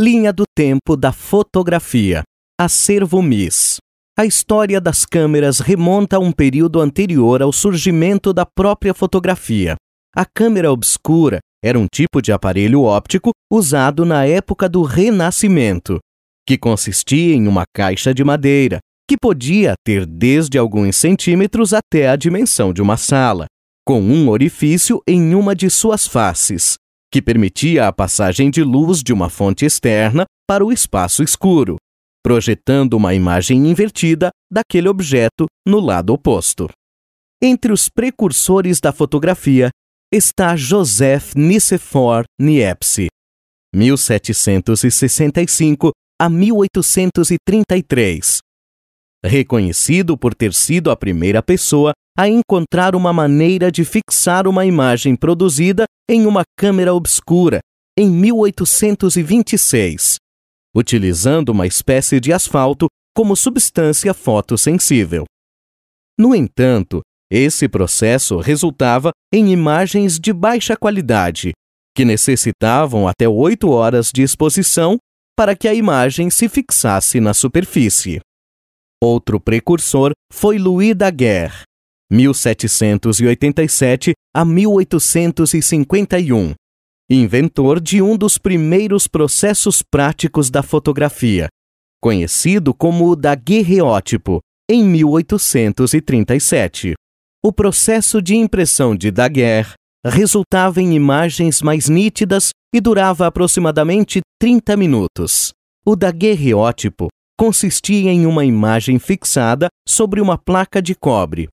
Linha do Tempo da Fotografia, Acervo MIS. A história das câmeras remonta a um período anterior ao surgimento da própria fotografia. A câmera obscura era um tipo de aparelho óptico usado na época do Renascimento, que consistia em uma caixa de madeira, que podia ter desde alguns centímetros até a dimensão de uma sala, com um orifício em uma de suas faces, que permitia a passagem de luz de uma fonte externa para o espaço escuro, projetando uma imagem invertida daquele objeto no lado oposto. Entre os precursores da fotografia está Joseph Nicephore Niepce, 1765 a 1833. Reconhecido por ter sido a primeira pessoa a encontrar uma maneira de fixar uma imagem produzida em uma câmera obscura, em 1826, utilizando uma espécie de asfalto como substância fotossensível. No entanto, esse processo resultava em imagens de baixa qualidade, que necessitavam até oito horas de exposição para que a imagem se fixasse na superfície. Outro precursor foi Louis Daguerre, 1787 a 1851, inventor de um dos primeiros processos práticos da fotografia, conhecido como o daguerreótipo, em 1837. O processo de impressão de Daguerre resultava em imagens mais nítidas e durava aproximadamente 30 minutos. O daguerreótipo consistia em uma imagem fixada sobre uma placa de cobre,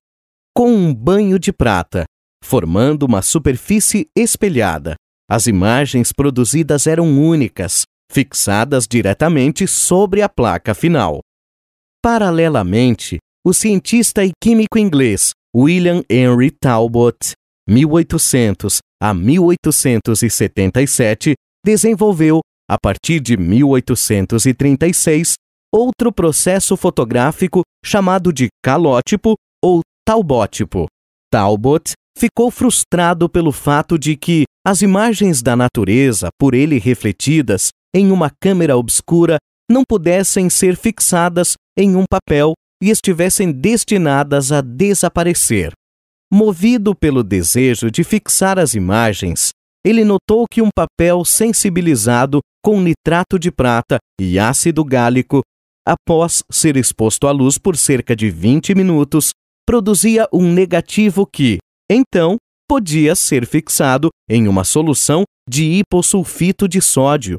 com um banho de prata, formando uma superfície espelhada. As imagens produzidas eram únicas, fixadas diretamente sobre a placa final. Paralelamente, o cientista e químico inglês William Henry Talbot, 1800 a 1877, desenvolveu, a partir de 1836, outro processo fotográfico chamado de calótipo ou Talbot, tipo, Talbot ficou frustrado pelo fato de que as imagens da natureza, por ele refletidas em uma câmera obscura, não pudessem ser fixadas em um papel e estivessem destinadas a desaparecer. Movido pelo desejo de fixar as imagens, ele notou que um papel sensibilizado com nitrato de prata e ácido gálico, após ser exposto à luz por cerca de 20 minutos, produzia um negativo que, então, podia ser fixado em uma solução de hipossulfito de sódio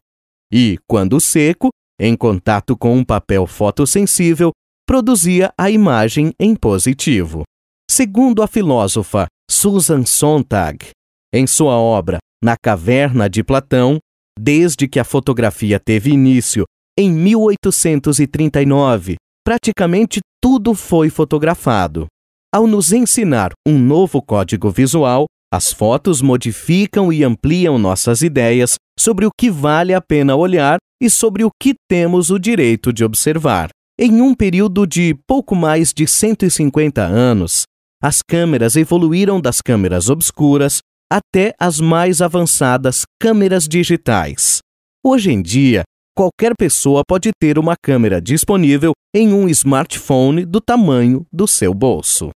e, quando seco, em contato com um papel fotossensível, produzia a imagem em positivo. Segundo a filósofa Susan Sontag, em sua obra Na Caverna de Platão, desde que a fotografia teve início em 1839, praticamente tudo foi fotografado. Ao nos ensinar um novo código visual, as fotos modificam e ampliam nossas ideias sobre o que vale a pena olhar e sobre o que temos o direito de observar. Em um período de pouco mais de 150 anos, as câmeras evoluíram das câmeras obscuras até as mais avançadas câmeras digitais. Hoje em dia, qualquer pessoa pode ter uma câmera disponível em um smartphone do tamanho do seu bolso.